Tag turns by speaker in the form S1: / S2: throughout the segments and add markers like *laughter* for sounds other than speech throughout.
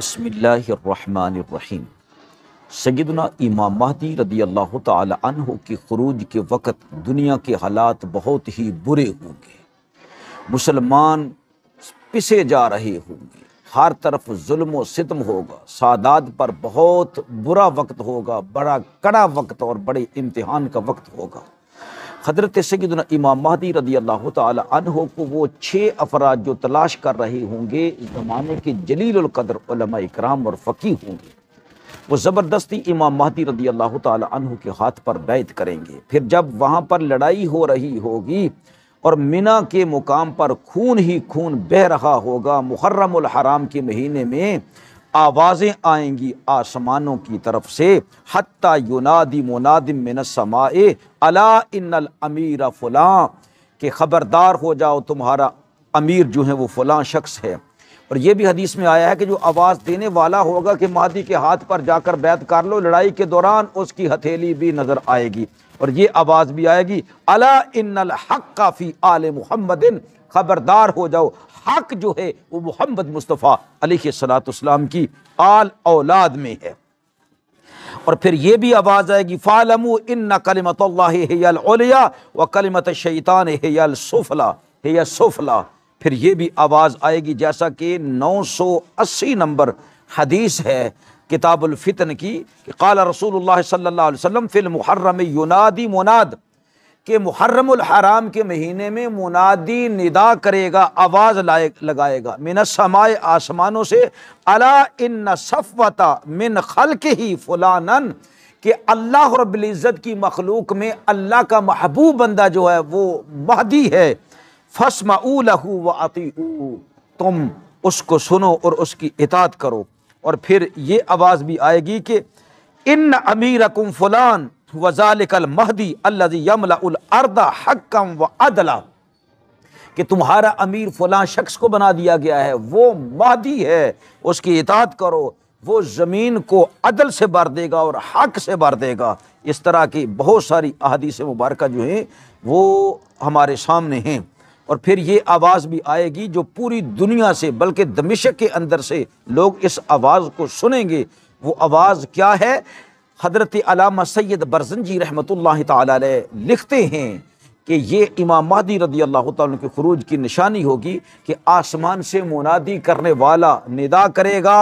S1: बसमिल्लाम सगिदना इमाम महदी रदी अल्लाह तहु के खरूज के वक़्त दुनिया के हालात बहुत ही बुरे होंगे मुसलमान पिसे जा रहे होंगे हर तरफ जुल्म सितम होगा सादात पर बहुत बुरा वक्त होगा बड़ा कड़ा वक्त और बड़े इम्तहान का वक्त होगा हजरत सैदन इमाम महदी रदी अल्लाह तहो को वो छः अफराद जो तलाश कर रहे होंगे इस ज़माने के जलीलकदर कराम और फ़कीर होंगे वो ज़बरदस्ती इमाम महदी रदी अल्लाह तहों के हाथ पर बैत करेंगे फिर जब वहाँ पर लड़ाई हो रही होगी और मिना के मुकाम पर खून ही खून बह रहा होगा मुहर्रम हराम के महीने में आवाज़ें आएंगी आसमानों की तरफ से हत्ता युनादी मुनादिम मिन समाए अला इन्नल अमीर फ़लाँ के ख़बरदार हो जाओ तुम्हारा अमीर जो है वो फ़लाँ शख्स है और ये भी हदीस में आया है कि जो आवाज़ देने वाला होगा कि मादी के हाथ पर जाकर बैत कर लो लड़ाई के दौरान उसकी हथेली भी नज़र आएगी और ये आवाज़ भी आएगी अला इन्नल हक काफ़ी आल मुहम्मदिन ख़बरदार हो जाओ हक जो है वो मोहम्मद मुस्तफ़ा सलाम की आल औलाद में है और फिर ये भी आवाज़ आएगी फ़ालम इन कलमत है व कलिमत शैतान है सुफला है सुफला फिर ये भी आवाज़ आएगी जैसा कि 980 नंबर हदीस है किताबुल फितन की कि काला रसूल अलैहि वसल्लम फ़िल मुहर्रम युनादी मुनाद कि मुहर्रम के महीने में मुनादी निदा करेगा आवाज़ लाए लगाएगा मिन समाए आसमानों से अला इन सफ़वता मिन खल के ही फलानन कि अल्लाह रब्ज़त की मखलूक में अल्लाह का महबूब बंदा जो है वो महदी है ऊ लहू व अति तुम उसको सुनो और उसकी इतात करो और फिर ये आवाज़ भी आएगी कि इन अमीर फलान वजालिकल महदी अल्लामला हकम व अदला कि तुम्हारा अमीर फलां शख्स को बना दिया गया है वो महदी है उसकी इतात करो वो ज़मीन को अदल से भर देगा और हक से भर देगा इस तरह की बहुत सारी अहदीस मुबारक जो हैं वो हमारे सामने हैं और फिर ये आवाज़ भी आएगी जो पूरी दुनिया से बल्कि दमिशक के अंदर से लोग इस आवाज़ को सुनेंगे वो आवाज़ क्या है हजरत अलामा सैद बरजनजी रहमत ला लिखते हैं कि ये इमाम महदी रदी अल्लाह तरूज के की निशानी होगी कि आसमान से मुनादी करने वाला निदा करेगा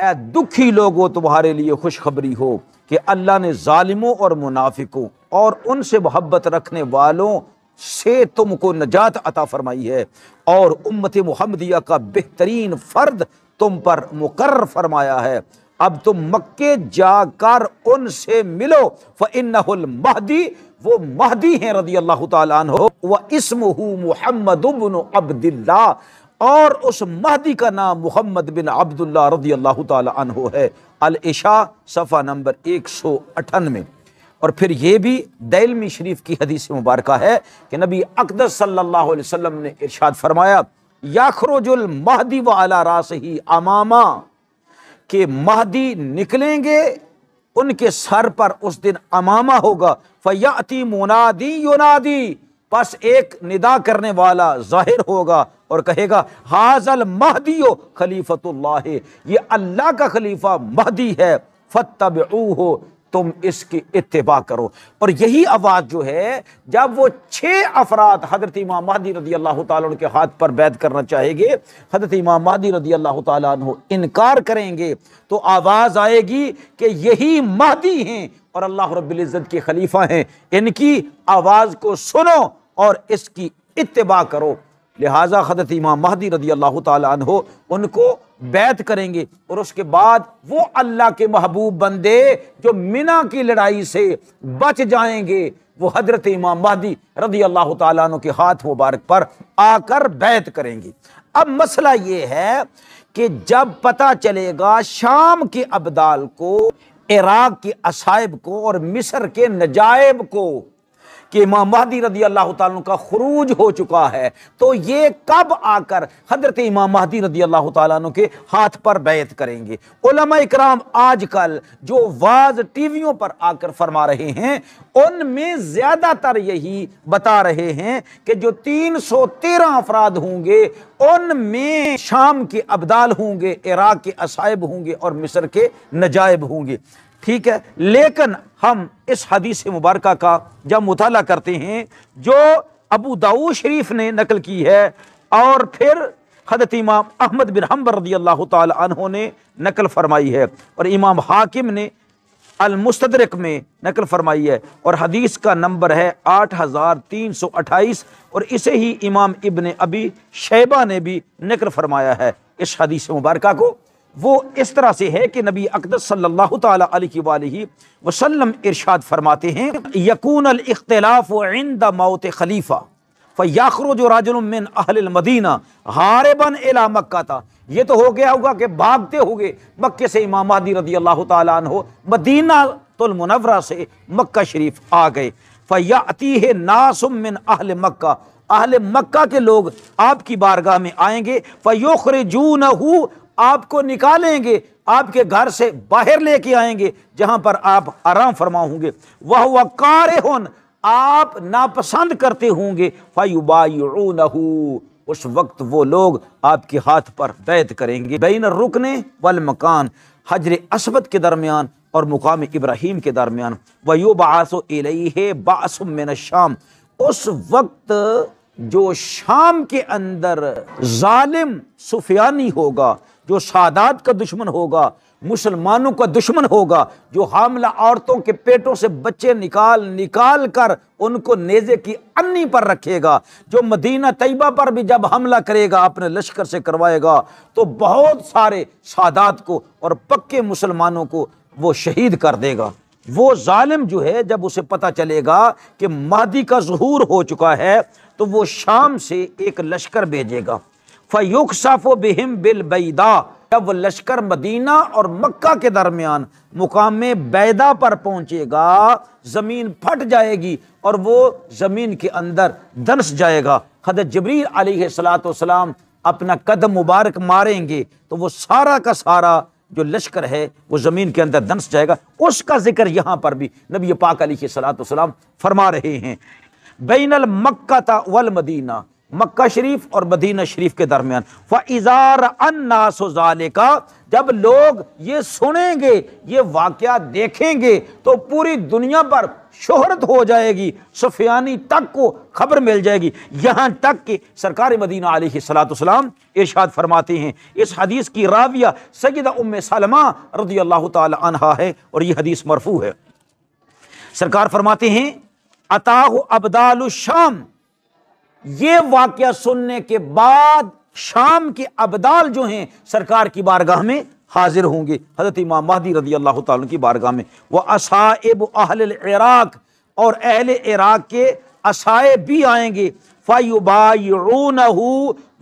S1: ऐ दुखी लोगों तुम्हारे लिए खुशखबरी हो कि अल्लाह ने ालिमों और मुनाफिकों और उनसे मोहब्बत रखने वालों से तुमको नजात अता फरमाई है और उम्मत महमदिया का बेहतरीन फ़र्द तुम पर मुकर फरमाया है अब तुम मक्के जाकर उनसे मिलो फ़िनहुल महदी वो महदी हैं रदी अल्लाह तहो व इसम मोहम्मद उबन अब्दुल्ला और उस महदी का नाम मोहम्मद बिन अब्दुल्ला रदी अल्लाह तहो है अलशा सफ़ा नंबर एक सौ अठानवे और फिर ये भी दैलमी शरीफ की हदीस मुबारक है कि नबी अकदस सल्लल्लाहु अलैहि ने इर्शाद फरमाया याखरोजुल महदी वाला रास ही अमामा कि महदी निकलेंगे उनके सर पर उस दिन अमामा होगा फयाती मुनादी युनादी बस एक निदा करने वाला जाहिर होगा और कहेगा हाजल महदी खलीफतुल्लाह ये अल्लाह का खलीफा महदी है फतब हो तुम इसकी इतबा करो और यही आवाज़ जो है जब वो छः अफराद हजरत इमाम महदी रदी अल्लाह तुन के हाथ पर बैद करना चाहेंगे हजरत इमाम महदी रदी अल्लाह तु इनकार करेंगे तो आवाज़ आएगी कि यही महदी हैं और अल्लाह रब्ज़त के खलीफा हैं इनकी आवाज़ को सुनो और इसकी इतबा करो लिहाजा हजरत इमाम महदी रदी अल्लाह तहो उनको बैत करेंगे और उसके बाद वो अल्लाह के महबूब बंदे जो मीना की लड़ाई से बच जाएंगे वो हजरत इमाम महदी रदी अल्लाह तु के हाथ मुबारक पर आकर बैत करेंगे अब मसला ये है कि जब पता चलेगा शाम के अबदाल को इराक के असाइब को और मिस्र के नजायब को कि इमाम महदी रदी अल्लाह तु का खरूज हो चुका है तो ये कब आकर हजरत इमाम महदी रदी अल्लाह तु के हाथ पर बैत करेंगे कराम आजकल जो वाज टीवियों पर आकर फरमा रहे हैं उनमें ज़्यादातर यही बता रहे हैं कि जो तीन सौ तेरह अफराद होंगे उनमें शाम के अब्दाल होंगे इराक के असाइब होंगे और मिस्र के नजायब होंगे ठीक है लेकिन हम इस हदीस मुबारक का जब मुताल करते हैं जो अबू दाऊ शरीफ ने नकल की है और फिर हजरत इमाम अहमद बिन हमबर रदी अल्लाह तहों ने नकल फरमाई है और इमाम हाकिम ने अलमुस्तरक में नकल फरमाई है और हदीस का नंबर है आठ हज़ार तीन सौ अट्ठाईस और इसे ही इमाम इबन अबी शैबा ने भी नकल फरमाया है इस हदीस मुबारक को वो इस तरह से है कि नबी अकदस सल्लल्लाहु ताला अलैहि वसल्लम इरशाद फरमाते हैं यकून अल अख्तलाफ इंद मौत खलीफा फ़याखरुज राजुलमिन अहलमदीना हारिबन इला मक्का था ये तो हो गया होगा कि भागते हुए मक्के से इमाम आदि रदी अल्लाह तहो मदीना तुलमनवरा से मक्का शरीफ आ गए फ़याती है नासमिन अहल मक्का अहले मक्का के लोग आपकी बारगाह में आएंगे फ़योखरजून आपको निकालेंगे आपके घर से बाहर लेके आएंगे जहां पर आप आराम फरमा होंगे वह वकार होन आप नापसंद करते होंगे उस वक्त वो लोग आपके हाथ पर बैत करेंगे बैन रुकने वल मकान हजर असबद के दरमियान और मुकाम इब्राहिम के दरमियान वयो बासो एलही बासमिन शाम उस वक्त जो शाम के अंदर जालिम सुफियानी होगा जो सादात का दुश्मन होगा मुसलमानों का दुश्मन होगा जो हामला औरतों के पेटों से बच्चे निकाल निकाल कर उनको नेज़े की अन्नी पर रखेगा जो मदीना तयबा पर भी जब हमला करेगा अपने लश्कर से करवाएगा तो बहुत सारे सादात को और पक्के मुसलमानों को वो शहीद कर देगा वो ालिम जो है जब उसे पता चलेगा कि मादी का जहूर हो चुका है तो वो शाम से एक लश्कर भेजेगा फ़युक साफ़ो बिहिम बैदा जब वह लश्कर मदीना और मक्का के दरमियान मुकाम बैदा पर पहुंचेगा ज़मीन फट जाएगी और वो ज़मीन के अंदर दनस जाएगा जबरी जबरील सलाम अपना कदम मुबारक मारेंगे तो वो सारा का सारा जो लश्कर है वो ज़मीन के अंदर दंस जाएगा उसका जिक्र यहाँ पर भी नबी पाक सलाम फरमा रहे हैं बैनल मक्का वल मदीना मक्का शरीफ और मदीना शरीफ के दरमियान फ़ार अन्नासाले का जब लोग ये सुनेंगे ये वाक़ देखेंगे तो पूरी दुनिया पर शोहरत हो जाएगी सुफियानी तक को खबर मिल जाएगी यहाँ तक कि सरकार मदीना सलाम इर्शाद फरमाते हैं इस हदीस की राविया सैदा उम सलमा रदी अल्लाह तहा है और यह हदीस मरफू है सरकार फरमाते हैं अताह अबदाल शाम ये वाक्य सुनने के बाद शाम के अबदाल जो हैं सरकार की बारगाह में हाजिर होंगे हजरत इमाम महदी रदी अल्लाह तुम की बारगाह में वह असाब इराक और अहल इराक के असाए भी आएंगे फ़ायुबायून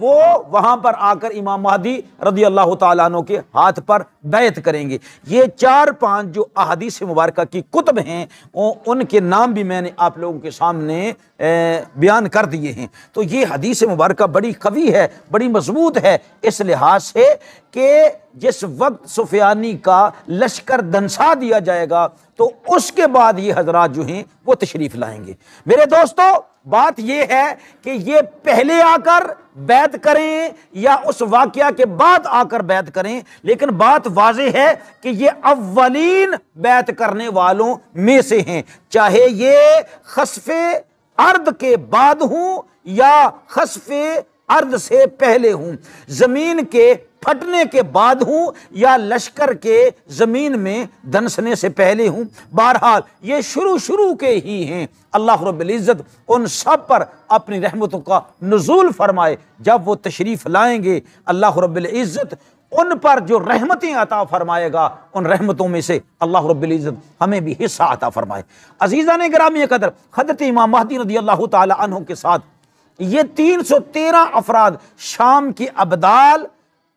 S1: वो वहां पर आकर इमाम महदी रदी अल्लाह तु के हाथ पर बैत करेंगे ये चार पांच जो अहदीस मुबारक की कुतब हैं उनके नाम भी मैंने आप लोगों के सामने बयान कर दिए हैं तो ये हदीस मुबारक बड़ी कवी है बड़ी मजबूत है इस लिहाज से कि जिस वक्त सुफियानी का लश्कर दंसा दिया जाएगा तो उसके बाद ये हजरात जो हैं वो तशरीफ लाएंगे मेरे दोस्तों बात यह है कि ये पहले आकर बैत करें या उस वाक्य के बाद आकर बैत करें लेकिन बात वाज है कि ये अव्वलीन बैत करने वालों में से हैं चाहे ये खसफे अर्द के बाद हूँ या खसफ अर्द से पहले हूँ ज़मीन के फटने के बाद हूँ या लश्कर के ज़मीन में दंसने से पहले हूँ बहरहाल ये शुरू शुरू के ही हैं अल्लाह रब्ज़त उन सब पर अपनी रहमतों का नजूल फरमाए जब वो तशरीफ़ लाएंगे अल्लाह इज़्ज़त उन पर जो रहमतें अता फरमाएगा उन रहमतों में से अल्लाह रब्ज़त हमें भी हिस्सा अता फरमाए अजीज़ा ने ग्रामी कदर हजरत इमाम महदी अल्लाह तहों के साथ ये तीन सौ तेरह अफराद शाम के अबदाल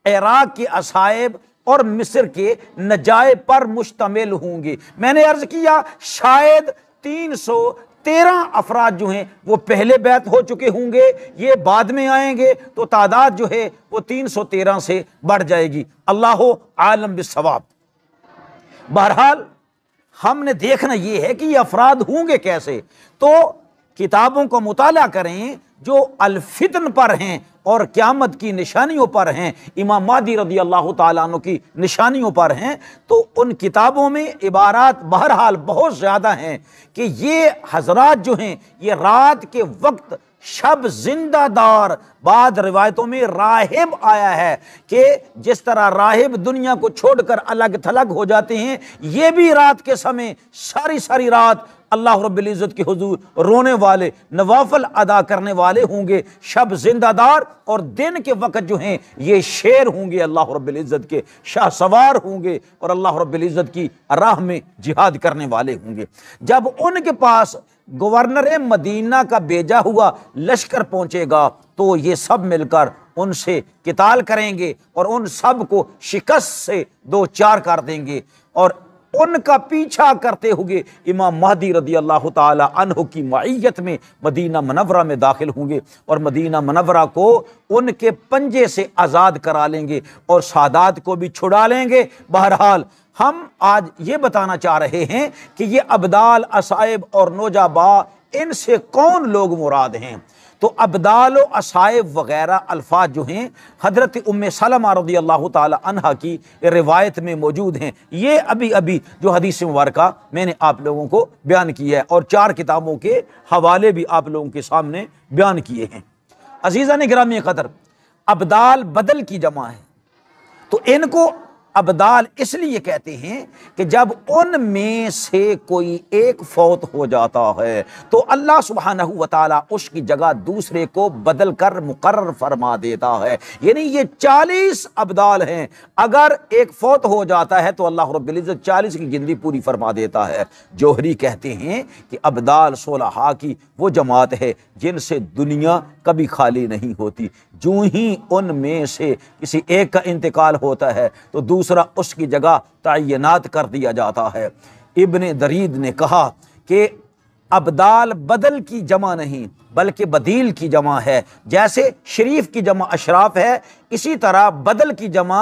S1: इराक के असायब और मिस्र के नजाए पर मुश्तमिल होंगे मैंने अर्ज किया शायद तीन सौ तेरह अफराद जो हैं वो पहले बैत हो चुके होंगे ये बाद में आएंगे तो तादाद जो है वो तीन सौ तेरह से बढ़ जाएगी अल्लाह आलम बिसवाब बहरहाल हमने देखना ये है कि ये अफराद होंगे कैसे तो किताबों का मुताला करें जो अलफितन पर हैं और क़्यामत की निशानियों पर हैं इमाम मादी रदी अल्लाह तु की निशानियों पर हैं तो उन किताबों में इबारात बहरहाल बहुत ज़्यादा हैं कि ये हजरात जो हैं ये रात के वक्त शब जिंदा दार बाद रिवायतों में राहिब आया है कि जिस तरह राहिब दुनिया को छोड़कर अलग थलग हो जाते हैं ये भी रात के समय सारी सारी रात अल्लाह रब्ज़त के हजूर रोने वाले नवाफल अदा करने वाले होंगे शब जिंदादार और दिन के वक़्त जो हैं ये शेर होंगे अल्लाह रब्ज़त के शाह सवार होंगे और अल्लाह इज़्ज़त की राह में जिहाद करने वाले होंगे जब उनके पास गवर्नर मदीना का भेजा हुआ लश्कर पहुंचेगा तो ये सब मिलकर उनसे किताल करेंगे और उन सब को शिकस्त से दो चार कर देंगे और उनका पीछा करते हुए इमाम महदी रदी अल्लाह तह की माइत में मदीना मनवरा में दाखिल होंगे और मदीना मनवरा को उनके पंजे से आज़ाद करा लेंगे और सादात को भी छुड़ा लेंगे बहरहाल हम आज ये बताना चाह रहे हैं कि ये अबदाल असाइब और नोजाबा इनसे कौन लोग मुराद हैं तो अबदाल असाइब वगैरह अल्फाज जो हैं हज़रत उम सलमा रदी अल्लाह तहा की रिवायत में मौजूद हैं ये अभी अभी जो हदीस मुबारक मैंने आप लोगों को बयान किया है और चार किताबों के हवाले भी आप लोगों के सामने बयान किए हैं अजीज़ा ने ग्रामीण कदर अबदाल बदल की जमा है तो इनको अबदाल इसलिए कहते हैं कि जब उनमें से कोई एक फौत हो जाता है तो अल्लाह सुबहाना वाली उसकी जगह दूसरे को बदल कर मुकर फरमा देता है यानी ये चालीस अबदाल हैं अगर एक फौत हो जाता है तो अल्लाह रब्ज़त चालीस की गिनती पूरी फरमा देता है जोहरी कहते हैं कि अबदाल सोलह की वो जमात है जिनसे दुनिया कभी खाली नहीं होती जो ही उनमें से किसी एक का इंतकाल होता है तो दूसरा उसकी जगह तैनात कर दिया जाता है इबन दरीद ने कहा कि अबदाल बदल की जमा नहीं बल्कि बदील की जमा है जैसे शरीफ की जमा अशराफ है इसी तरह बदल की जमा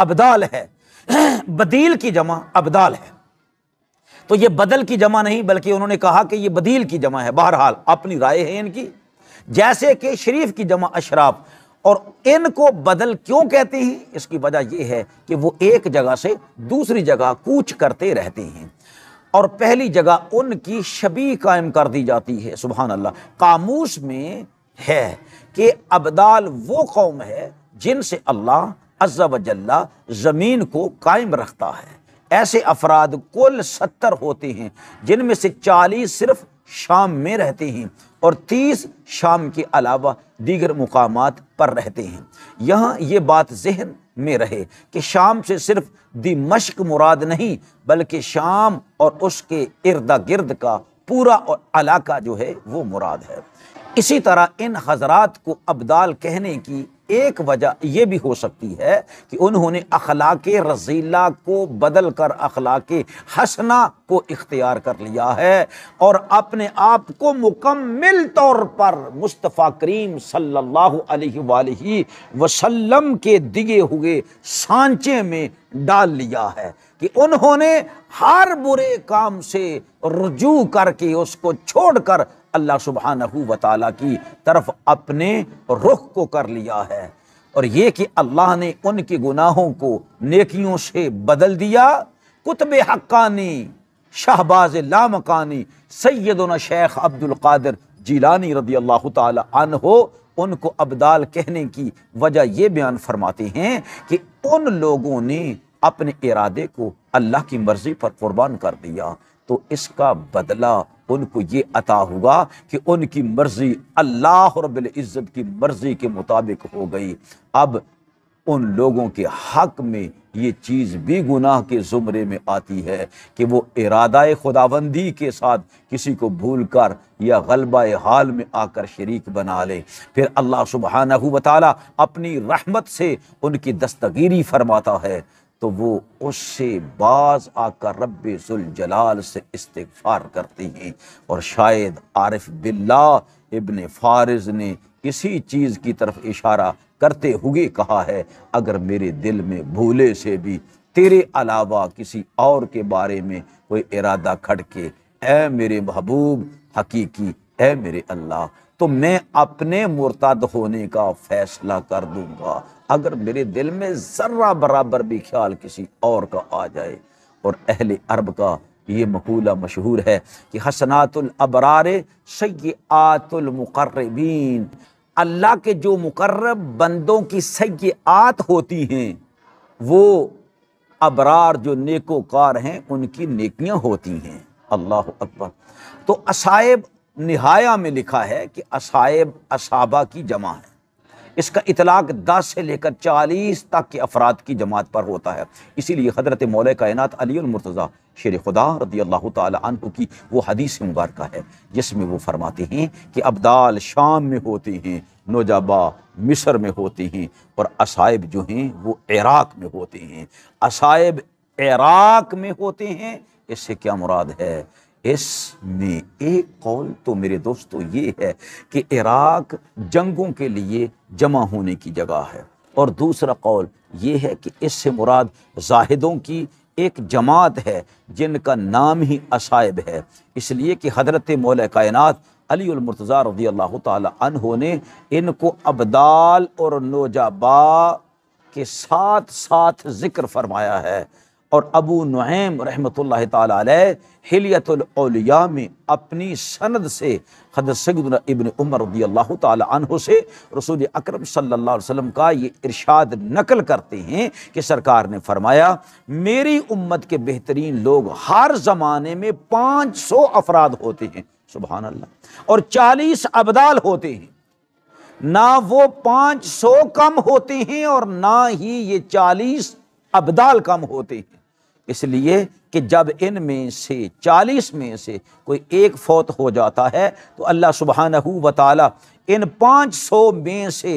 S1: अबदाल है *clears throat* बदील की जमा अबदाल है तो ये बदल की जमा नहीं बल्कि उन्होंने कहा कि ये बदील की जमा है बहरहाल अपनी राय है इनकी जैसे कि शरीफ की जमा अशराफ और इनको बदल क्यों कहते हैं इसकी वजह यह है कि वो एक जगह से दूसरी जगह कूच करते रहते हैं और पहली जगह उनकी शबी कायम कर दी जाती है सुबह अल्लाह कामूस में है कि अबदाल वो कौम है जिनसे अल्लाह अज्जा वजल्ला ज़मीन को कायम रखता है ऐसे अफराद कुल सत्तर होते हैं जिनमें से चालीस सिर्फ शाम में रहते हैं और तीस शाम के अलावा दीगर मुकाम पर रहते हैं यहाँ ये बात जहन में रहे कि शाम से सिर्फ दिमश्क मुराद नहीं बल्कि शाम और उसके इर्द गिर्द का पूरा और इलाका जो है वो मुराद है इसी तरह इन हजरात को अबदाल कहने की एक वजह यह भी हो सकती है कि उन्होंने अखलाक रजीला को बदल कर अखलाक हसना को इख्तियार कर लिया है और अपने आप को मुकम्मल तौर पर मुस्तफ़ा करीम सल्लल्लाहु अलैहि वसल्लम के दिए हुए सांचे में डाल लिया है कि उन्होंने हर बुरे काम से रुजू करके उसको छोड़कर अल्लाह सुबहान वाली की तरफ अपने रुख को कर लिया है और ये कि अल्लाह ने उनके गुनाहों को नेकियों से बदल दिया कुतब हक्कानी शाहबाज लामकानी सैदना शेख अब्दुल कादिर जीलानी रदी अल्लाह तन हो उनको अबदाल कहने की वजह ये बयान फरमाते हैं कि उन लोगों ने अपने इरादे को अल्लाह की मर्ज़ी पर कुर्बान कर दिया तो इसका बदला उनको ये अता हुआ कि उनकी मर्ज़ी अल्लाह इज़्ज़त की मर्ज़ी के मुताबिक हो गई अब उन लोगों के हक में ये चीज़ भी गुनाह के ज़ुमरे में आती है कि वो इरादा खुदाबंदी के साथ किसी को भूल कर या गलबा हाल में आकर शरीक बना ले फिर अल्लाह सुबहाना वाली अपनी रहमत से उनकी दस्तगीरी फरमाता है तो वो उससे बाज आकर रब जलाल से इस्तफार करती हैं और शायद आरिफ बिल्ला इबन फारिज ने किसी चीज़ की तरफ इशारा करते हुए कहा है अगर मेरे दिल में भूले से भी तेरे अलावा किसी और के बारे में कोई इरादा खड़के ए मेरे महबूब हकीकी ए मेरे अल्लाह तो मैं अपने मुर्ताद होने का फैसला कर दूंगा अगर मेरे दिल में ज़र्रा बराबर भी ख्याल किसी और का आ जाए और अहल अरब का ये मकूला मशहूर है कि हसनातुलबरार सयातुलमकर्रबीन अल्लाह के जो मुकर्रब बंदों की सै आत होती हैं वो अबरार जो नेकोकार हैं उनकी नेकियाँ होती हैं अल्लाह अकबर तो असाइब नहाया में लिखा है कि असायब असाबा की जमा है इसका इतलाक दस से लेकर चालीस तक के अफराद की जमात पर होता है इसीलिए हजरत मौल कायनत अलीमरतज़ा शेर खुदा रदी अल्लाह तु की वो हदीस मुबारक है जिसमें वो फरमाते हैं कि अबदाल शाम में होते हैं नौजाबा मिसर में होते हैं और असाइब जो हैं वो इराक में होते हैं असाइब इराक में होते हैं इससे क्या मुराद है इसमें एक कौल तो मेरे दोस्तों ये है कि इराक जंगों के लिए जमा होने की जगह है और दूसरा कौल ये है कि इससे मुराद जाहिदों की एक जमात है जिनका नाम ही असाइब है इसलिए कि हजरत मौल कायनत अलीमरतज़ा रजी अल्लाह तह ने इनको अबदाल और नौजाबा के साथ साथ ज़िक्र फरमाया है और अबू अलैह हिलियतुल औलिया में अपनी सनद से हजरत सैद इब्न उमर रदी अल्लाह तह से रसूल अक्रम सल्ला वसल्लम का ये इरशाद नकल करते हैं कि सरकार ने फरमाया मेरी उम्मत के बेहतरीन लोग हर ज़माने में पाँच सौ अफराद होते हैं सुबह अल्लाह और चालीस अबदाल होते हैं ना वो पाँच सौ कम होते हैं और ना ही ये चालीस अबदाल कम होते हैं इसलिए कि जब इन में से चालीस में से कोई एक फौत हो जाता है तो अल्लाह सुबहाना व इन पाँच सौ में से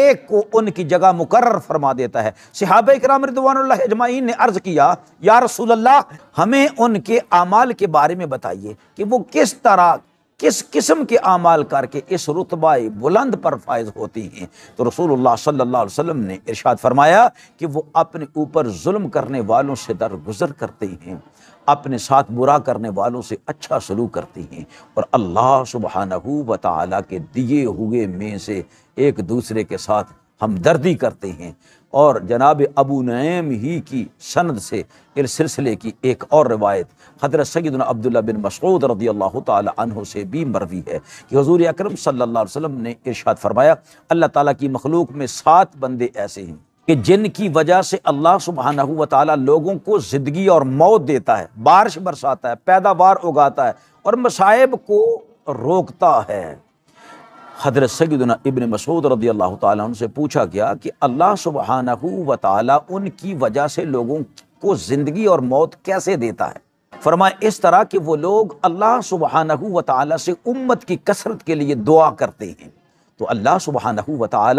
S1: एक को उनकी जगह मुकर फरमा देता है सिहाब कराम रिदवान अजमाइन ने अर्ज़ किया यार रसूल अल्लाह हमें उनके अमाल के बारे में बताइए कि वो किस तरह किस किस्म के अमाल करके इस रुतबा बुलंद पर फायज होती हैं तो रसूलुल्लाह सल्लल्लाहु अलैहि वसल्लम ने इरशाद फरमाया कि वो अपने ऊपर जुल्म करने वालों से दरगुजर करते हैं अपने साथ बुरा करने वालों से अच्छा सलूक करती हैं और अल्लाह सुबहानहू व ताली के दिए हुए में से एक दूसरे के साथ हमदर्दी करते हैं और जनाब अबू नैम ही की सनद से इस सिलसिले की एक और रिवायत हजरत सैद अब्दुल्ला बिन मसूद रदी अल्लाह तहों से भी मरवी है कि हजूर अक्रम सल्ला ने इर्शाद फरमाया अल्लाह ताली की मखलूक में सात बंदे ऐसे हैं कि जिनकी वजह से अल्लाह सुबहाना हुआ ताली लोगों को ज़िंदगी और मौत देता है बारिश बरसाता है पैदावार उगाता है और मसाइब को रोकता है हजरत सैदना इबन मसूद रदी अल्लाह तुमसे से पूछा गया कि अल्लाह सुबहान व उनकी वजह से लोगों को ज़िंदगी और मौत कैसे देता है फरमाए इस तरह कि वो लोग अल्लाह सुबहाना व से उम्मत की कसरत के लिए दुआ करते हैं तो अल्लाह सुबहान व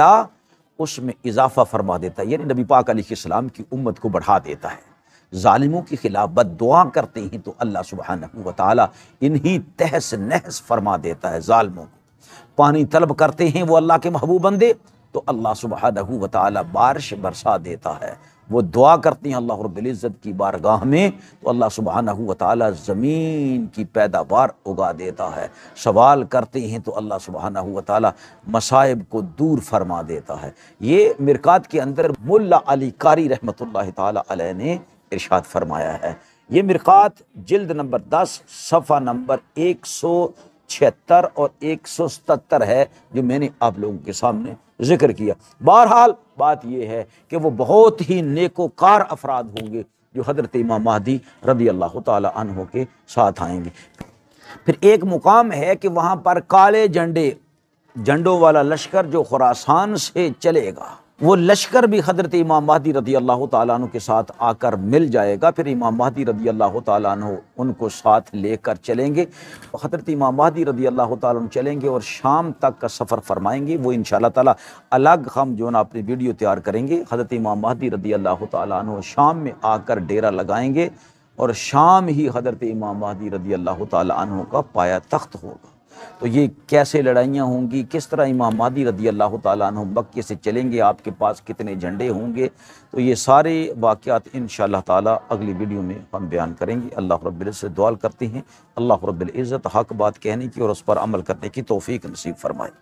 S1: उसमें इजाफा फरमा देता है यानी नबी पाक अलीम की उम्मत को बढ़ा देता है ालिमों के खिलाफ बद दुआ करते हैं तो अल्लाह सुबहाना व ताली इन्हीं तहस नहस फरमा देता है ालमों को पानी तलब करते हैं वो अल्लाह के महबूब बंदे तो अल्लाह सुबह व बारिश बरसा देता है वो दुआ करते हैं अल्लाह रब्ज़त की बारगाह में तो अल्लाह सुबह व ताली ज़मीन की पैदावार उगा देता है सवाल करते हैं तो अल्लाह सुबह व ताली मसाइब को दूर फरमा देता है ये मिरकात के अंदर मुल्ला अली कारी रहमत ताली ने इर्शाद फरमाया है ये मिरकात जल्द नंबर दस सफ़ा नंबर एक सौ छिहत्तर और एक सौ सतर है जो मैंने आप लोगों के सामने जिक्र किया बहरहाल बात यह है कि वो बहुत ही नेकोकार अफराद होंगे जो हजरत इमाम महदी रदी अल्लाह तहों के साथ आएंगे फिर एक मुकाम है कि वहाँ पर काले झंडे झंडों वाला लश्कर जो खुरासान से चलेगा वो लश्कर भी हजरत इमाम महदी रदी अल्लाह तु के साथ आकर मिल जाएगा फिर इमाम महदी रदी अल्लाह तु उनको साथ लेकर चलेंगे हजरत इमाम महदी रदी अल्लाह तु चलेंगे और शाम तक का सफ़र फरमाएंगे वो इन तला अलग हम जो ना अपनी वीडियो तैयार करेंगे हजरत इमाम महदी रदी अल्लाह तु शाम में आकर डेरा लगाएंगे और शाम ही हजरत इमाम महदी रदी अल्लाह तु का पाया तख्त होगा तो ये कैसे लड़ाइयाँ होंगी किस तरह इमाम मादी रदी अल्लाह तुम से चलेंगे आपके पास कितने झंडे होंगे तो ये सारे वाक़ इन ताला अगली वीडियो में हम बयान करेंगे अल्लाह रब्बिल से दुआल करते हैं अल्लाह रब्बिल इज़्ज़त हक बात कहने की और उस पर अमल करने की तोफ़ी नसीब फरमाए